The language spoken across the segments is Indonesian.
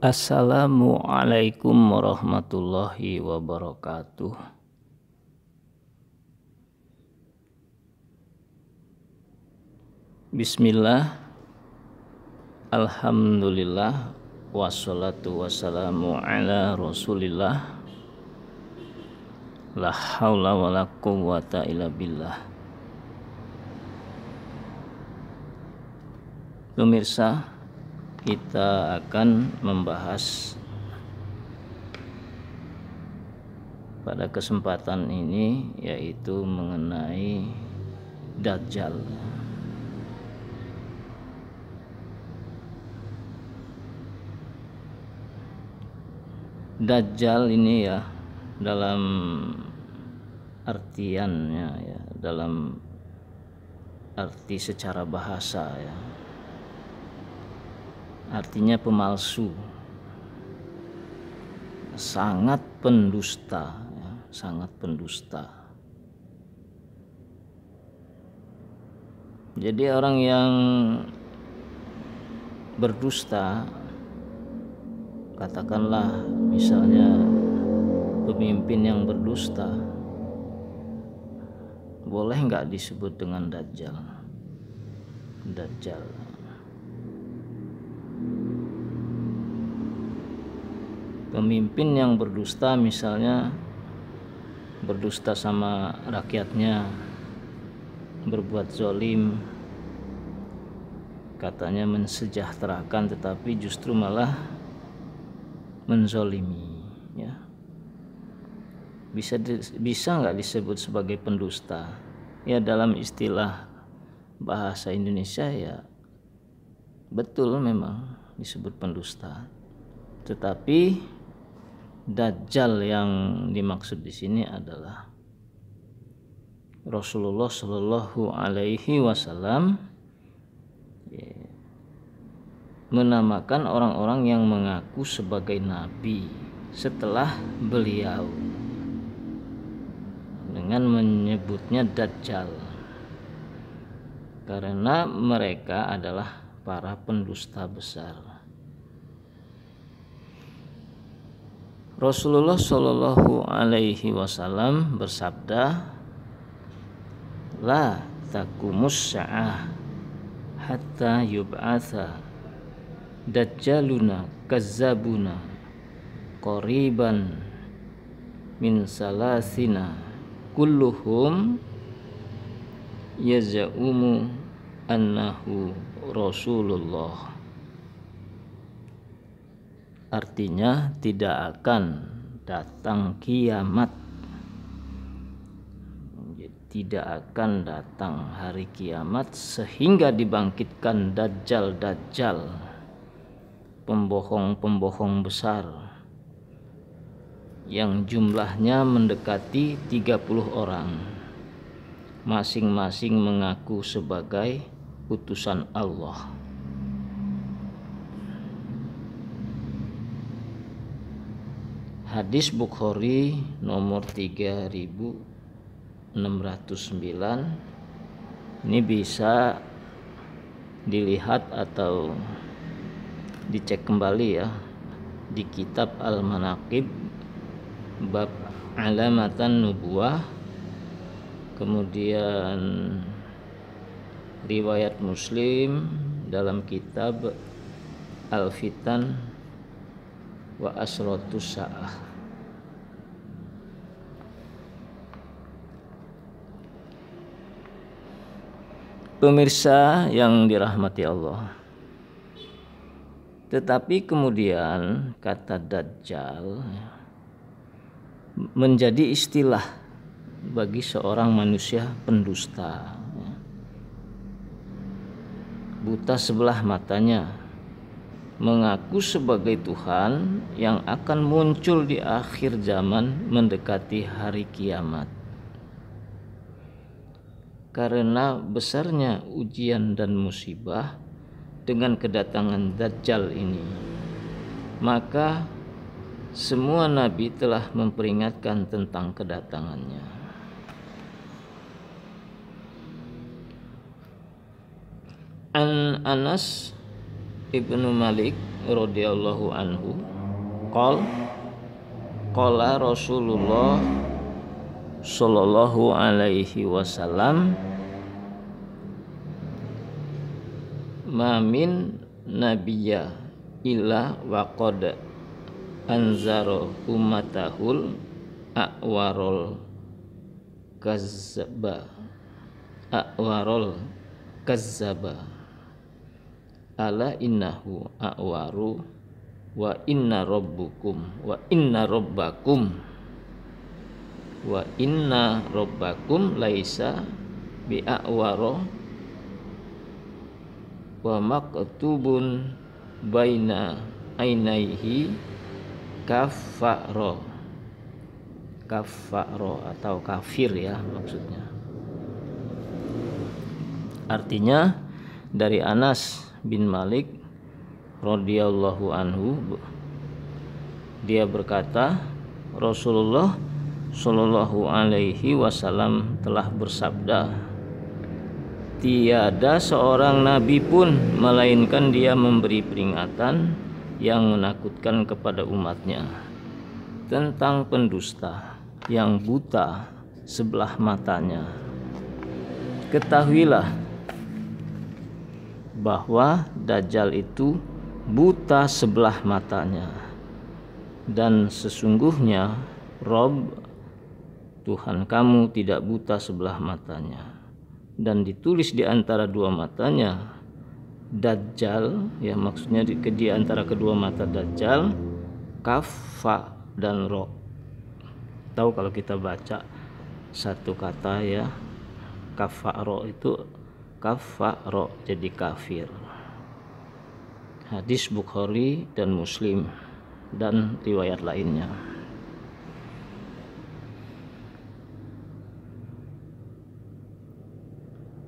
Assalamualaikum warahmatullahi wabarakatuh. Bismillah Alhamdulillah Wassalatu wassalamu ala rasulillah La hawla wa la quwata illa billah Pemirsa kita akan membahas pada kesempatan ini yaitu mengenai Dajjal Dajjal ini ya dalam artiannya ya dalam arti secara bahasa ya artinya pemalsu sangat pendusta ya, sangat pendusta jadi orang yang berdusta katakanlah misalnya pemimpin yang berdusta boleh nggak disebut dengan dajjal dajjal pemimpin yang berdusta misalnya berdusta sama rakyatnya berbuat zolim katanya mensejahterakan tetapi justru malah menzolimi ya bisa di, bisa nggak disebut sebagai pendusta ya dalam istilah bahasa Indonesia ya betul memang disebut pendusta tetapi Dajjal yang dimaksud di sini adalah Rasulullah Shallallahu Alaihi Wasallam ya, menamakan orang-orang yang mengaku sebagai nabi setelah beliau dengan menyebutnya Dajjal karena mereka adalah para pendusta besar Rasulullah Shallallahu Alaihi Wasallam bersabda, la takumus sa'ah hatta yub'atha dajjaluna kazzabuna koriban min salasina kulluhum yazaumu annahu rasulullah artinya tidak akan datang kiamat tidak akan datang hari kiamat sehingga dibangkitkan dajjal-dajjal pembohong-pembohong besar yang jumlahnya mendekati 30 orang masing-masing mengaku sebagai utusan Allah Hadis Bukhari nomor 3609 ini bisa dilihat atau dicek kembali ya di kitab Al-Manaqib bab alamatan nubuah kemudian riwayat Muslim dalam kitab Al-Fitan wa asratus sa'ah Pemirsa yang dirahmati Allah. Tetapi kemudian kata dajjal menjadi istilah bagi seorang manusia pendusta. Buta sebelah matanya mengaku sebagai Tuhan yang akan muncul di akhir zaman mendekati hari kiamat karena besarnya ujian dan musibah dengan kedatangan Dajjal ini. Maka semua nabi telah memperingatkan tentang kedatangannya. An Anas ibnu Malik radhiyallahu anhu qol qala Rasulullah Shallallahu Alaihi Wasallam mamin nabiya illa waqad anzaro umatahul akwarol Kazaba akwarol Kazaba ala innahu akwaru wa inna rabbukum wa inna rabbakum wa inna robbakum laisa awaro wa maktubun baina ainaihi kafaro kafaro atau kafir ya maksudnya artinya dari Anas bin Malik radhiyallahu anhu dia berkata Rasulullah Shallallahu Alaihi Wasallam telah bersabda, tiada seorang nabi pun melainkan dia memberi peringatan yang menakutkan kepada umatnya tentang pendusta yang buta sebelah matanya. Ketahuilah bahwa Dajjal itu buta sebelah matanya dan sesungguhnya Rob Tuhan kamu tidak buta sebelah matanya dan ditulis di antara dua matanya Dajjal ya maksudnya di, di antara kedua mata Dajjal kafa dan ro tahu kalau kita baca satu kata ya kafaro itu kafaro jadi kafir hadis Bukhari dan Muslim dan riwayat lainnya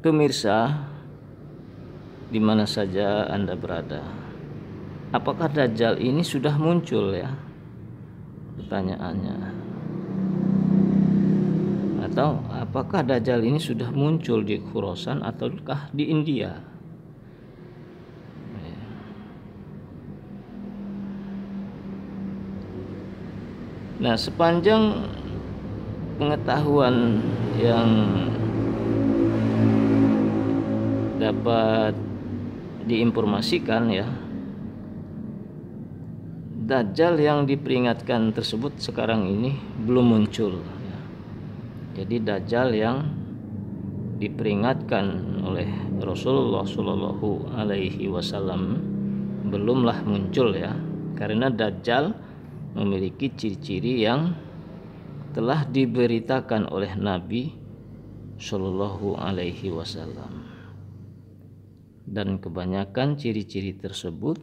Pemirsa, di mana saja Anda berada, apakah Dajjal ini sudah muncul ya? Pertanyaannya. Atau apakah Dajjal ini sudah muncul di Khurasan ataukah di India? Nah, sepanjang pengetahuan yang dapat diinformasikan ya Dajjal yang diperingatkan tersebut sekarang ini belum muncul ya. jadi Dajjal yang diperingatkan oleh Rasulullah Shallallahu Alaihi Wasallam belumlah muncul ya karena Dajjal memiliki ciri-ciri yang telah diberitakan oleh Nabi Shallallahu Alaihi Wasallam dan kebanyakan ciri-ciri tersebut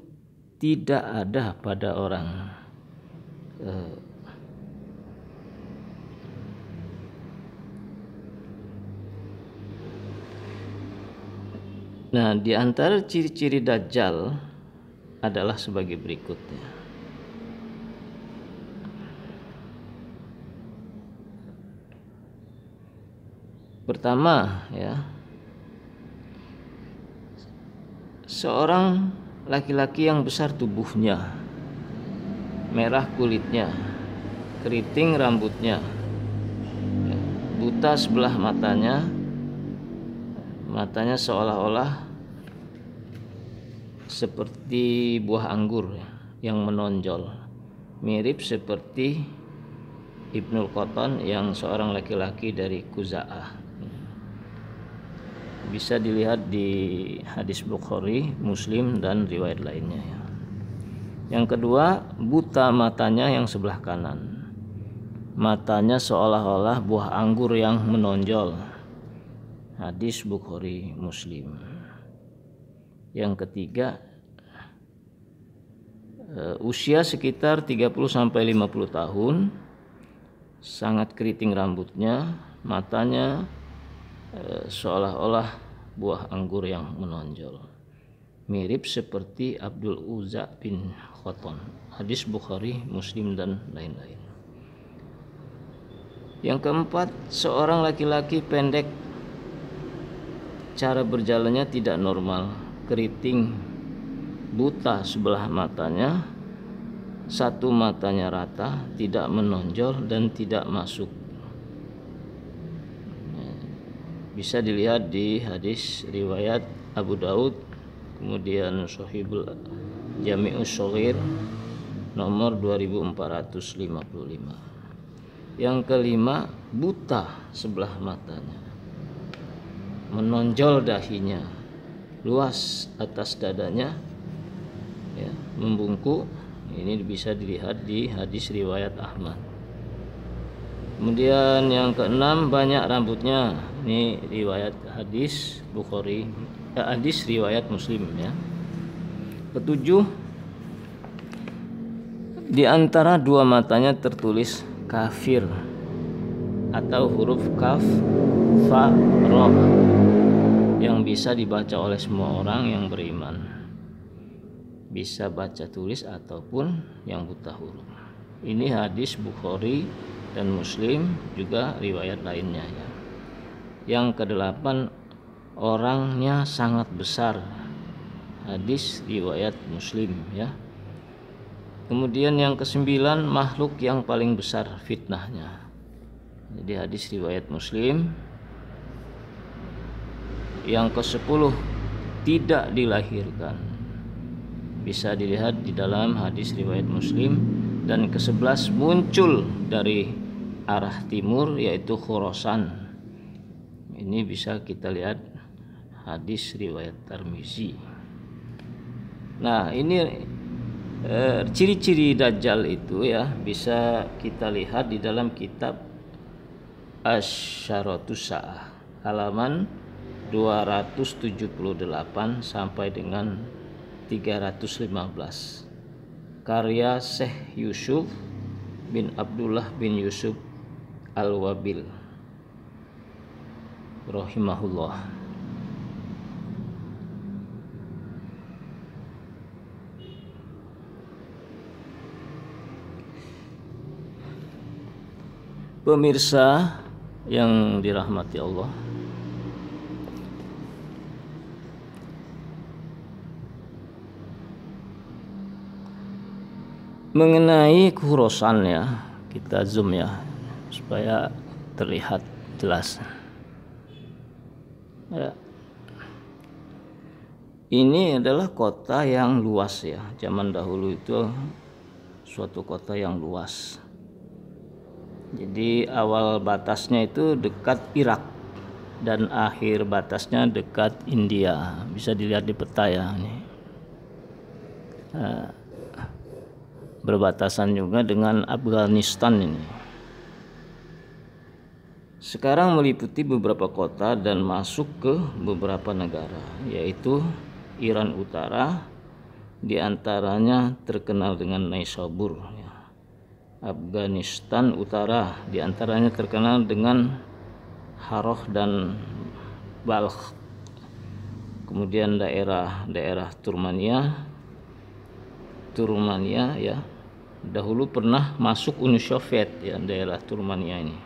tidak ada pada orang eh, Nah, di antara ciri-ciri dajjal adalah sebagai berikutnya. Pertama, ya. seorang laki-laki yang besar tubuhnya, merah kulitnya, keriting rambutnya, ya, buta sebelah matanya, matanya seolah-olah seperti buah anggur ya, yang menonjol, mirip seperti Ibnul Koton yang seorang laki-laki dari Kuza'ah bisa dilihat di hadis Bukhari, Muslim dan riwayat lainnya ya. Yang kedua, buta matanya yang sebelah kanan. Matanya seolah-olah buah anggur yang menonjol. Hadis Bukhari Muslim. Yang ketiga, eh, usia sekitar 30 sampai 50 tahun. Sangat keriting rambutnya, matanya Eh, seolah-olah buah anggur yang menonjol. Mirip seperti Abdul Uzza bin Khoton. Hadis Bukhari, Muslim dan lain-lain. Yang keempat, seorang laki-laki pendek cara berjalannya tidak normal, keriting, buta sebelah matanya, satu matanya rata, tidak menonjol dan tidak masuk bisa dilihat di hadis riwayat Abu Daud kemudian Sohibul Jami'us Sohir nomor 2455 yang kelima buta sebelah matanya menonjol dahinya luas atas dadanya ya, membungkuk ini bisa dilihat di hadis riwayat Ahmad kemudian yang keenam banyak rambutnya ini riwayat hadis Bukhari ya, hadis riwayat Muslim ya ketujuh di antara dua matanya tertulis kafir atau huruf kaf fa ro yang bisa dibaca oleh semua orang yang beriman bisa baca tulis ataupun yang buta huruf ini hadis Bukhari dan Muslim juga riwayat lainnya ya. Yang kedelapan orangnya sangat besar. Hadis riwayat Muslim ya. Kemudian yang kesembilan makhluk yang paling besar fitnahnya. Jadi hadis riwayat Muslim. Yang ke kesepuluh tidak dilahirkan. Bisa dilihat di dalam hadis riwayat Muslim dan ke-11 muncul dari arah timur yaitu Khorasan. Ini bisa kita lihat hadis riwayat Tirmizi. Nah, ini eh, ciri-ciri eh, dajjal itu ya bisa kita lihat di dalam kitab Asyaratus Sa'ah halaman 278 sampai dengan 315 karya Syekh Yusuf bin Abdullah bin Yusuf Al-Wabil rahimahullah Pemirsa yang dirahmati Allah mengenai kurosan ya kita zoom ya supaya terlihat jelas ya. ini adalah kota yang luas ya zaman dahulu itu suatu kota yang luas jadi awal batasnya itu dekat Irak dan akhir batasnya dekat India bisa dilihat di peta ya ini. Nah, berbatasan juga dengan Afghanistan ini. Sekarang meliputi beberapa kota dan masuk ke beberapa negara, yaitu Iran Utara, diantaranya terkenal dengan Naisabur, ya. Afghanistan Utara, diantaranya terkenal dengan Haroh dan Balkh, kemudian daerah-daerah Turmania, Turmania ya, dahulu pernah masuk Uni Soviet ya daerah Turmania ini.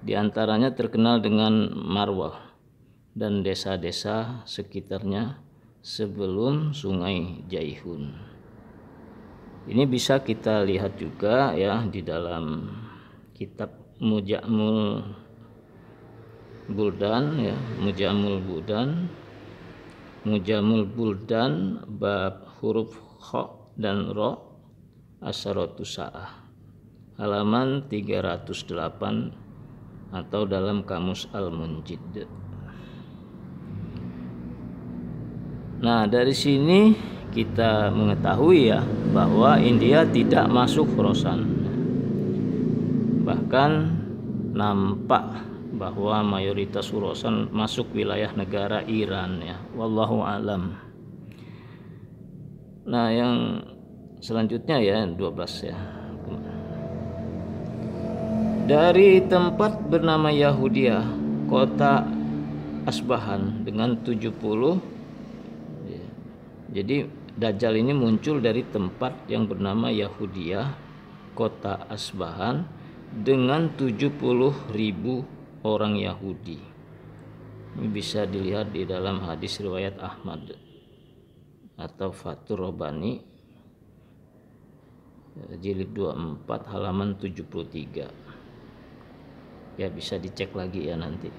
Di antaranya terkenal dengan Marwa dan desa-desa sekitarnya sebelum Sungai Jaihun. Ini bisa kita lihat juga ya di dalam kitab Mujamul Buldan ya, Mujamul Buldan Mujamul Buldan bab huruf Kh dan ro Asyarotus Sa'ah halaman 308 atau dalam kamus Al-Munjid Nah dari sini kita mengetahui ya bahwa India tidak masuk Khorasan bahkan nampak bahwa mayoritas Khorasan masuk wilayah negara Iran ya wallahu alam Nah yang selanjutnya ya 12 ya dari tempat bernama Yahudia kota Asbahan dengan 70 ya. jadi Dajjal ini muncul dari tempat yang bernama Yahudia kota Asbahan dengan 70 ribu orang Yahudi ini bisa dilihat di dalam hadis riwayat Ahmad atau Fatur Robani Eh, jilid 24 halaman 73 ya bisa dicek lagi ya nanti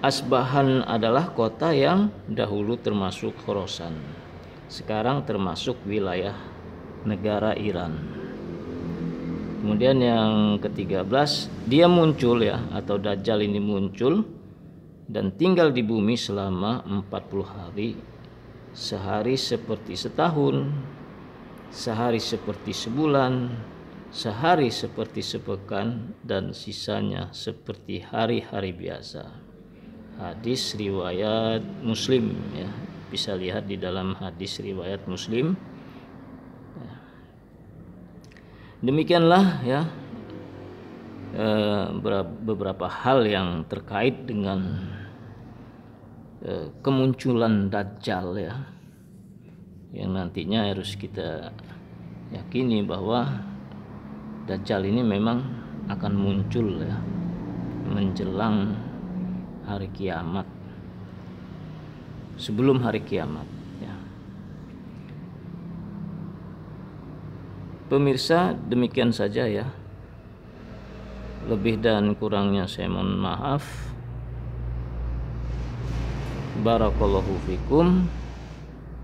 Asbahan adalah kota yang dahulu termasuk Khorasan sekarang termasuk wilayah negara Iran kemudian yang ke-13 dia muncul ya atau Dajjal ini muncul dan tinggal di bumi selama 40 hari sehari seperti setahun sehari seperti sebulan, sehari seperti sepekan, dan sisanya seperti hari-hari biasa. Hadis riwayat Muslim ya bisa lihat di dalam hadis riwayat Muslim. Demikianlah ya eh, beberapa hal yang terkait dengan eh, kemunculan Dajjal ya yang nantinya harus kita yakini bahwa Dajjal ini memang akan muncul ya menjelang hari kiamat sebelum hari kiamat ya. pemirsa demikian saja ya lebih dan kurangnya saya mohon maaf barakallahu fikum